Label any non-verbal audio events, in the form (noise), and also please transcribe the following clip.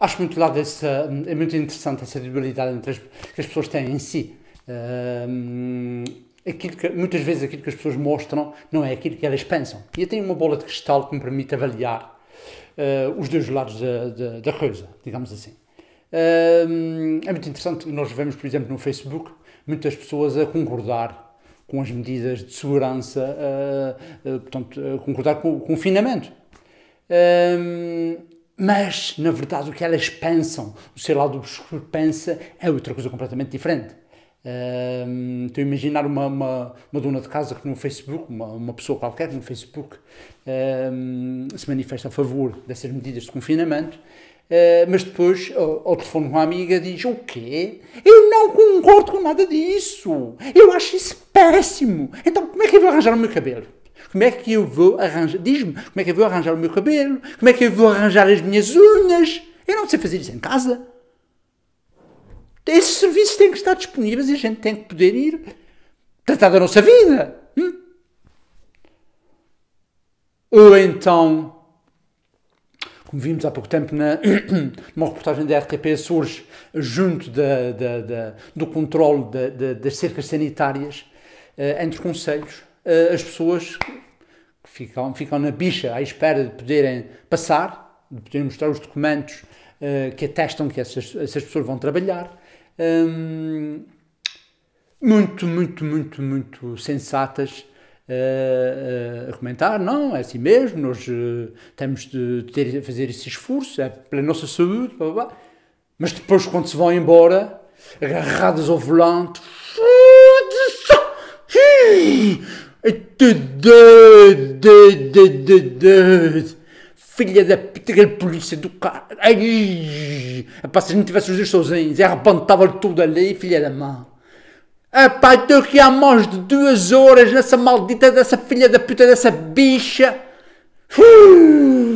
Acho muito lado essa é muito interessante essa dualidade entre as, que as pessoas têm em si. aquilo que, muitas vezes aquilo que as pessoas mostram não é aquilo que elas pensam. E eu tenho uma bola de cristal que me permite avaliar uh, os dois lados da, da, da coisa, digamos assim. é muito interessante, nós vemos, por exemplo, no Facebook, muitas pessoas a concordar com as medidas de segurança, uh, uh, portanto, concordar com o confinamento. Um, mas, na verdade, o que elas pensam, o seu lado obscuro pensa, é outra coisa completamente diferente. Então estou a imaginar uma, uma, uma, dona de casa que no Facebook, uma, uma pessoa qualquer no Facebook, se manifesta a favor dessas medidas de confinamento, uh, mas depois ao, ao telefone com uma amiga diz: O quê? Eu não concordo com nada disso! Eu acho isso péssimo! Então, como é que eu vou arranjar o meu cabelo? Como é que eu vou arranjar? Diz-me, como é que eu vou arranjar o meu cabelo? Como é que eu vou arranjar as minhas unhas? Eu não sei fazer isso em casa. Esses serviços têm que estar disponíveis e a gente tem que poder ir tratar da nossa vida. Hum? Ou então, como vimos há pouco tempo na, (coughs) numa reportagem da RTP, surge junto da, da, da, do controle das cercas sanitárias eh, entre conselhos, eh, as pessoas ficam, ficam na bicha à espera de poderem passar, de poderem mostrar os documentos uh, que atestam que essas, essas pessoas vão trabalhar. Um, muito, muito, muito, muito sensatas uh, uh, a comentar, não, é assim mesmo, nós temos de ter, fazer esse esforço, é pela nossa saúde, blá, blá, blá. mas depois quando se vão embora, agarradas ao volante, Filha da puta, polícia do cara. Ai, Epá, é se a gente tivesse os dois sozinhos, arrebentava-lhe tudo ali, filha da mãe. Epá, é estou aqui há mais de duas horas nessa maldita dessa filha da puta, dessa bicha. Uh!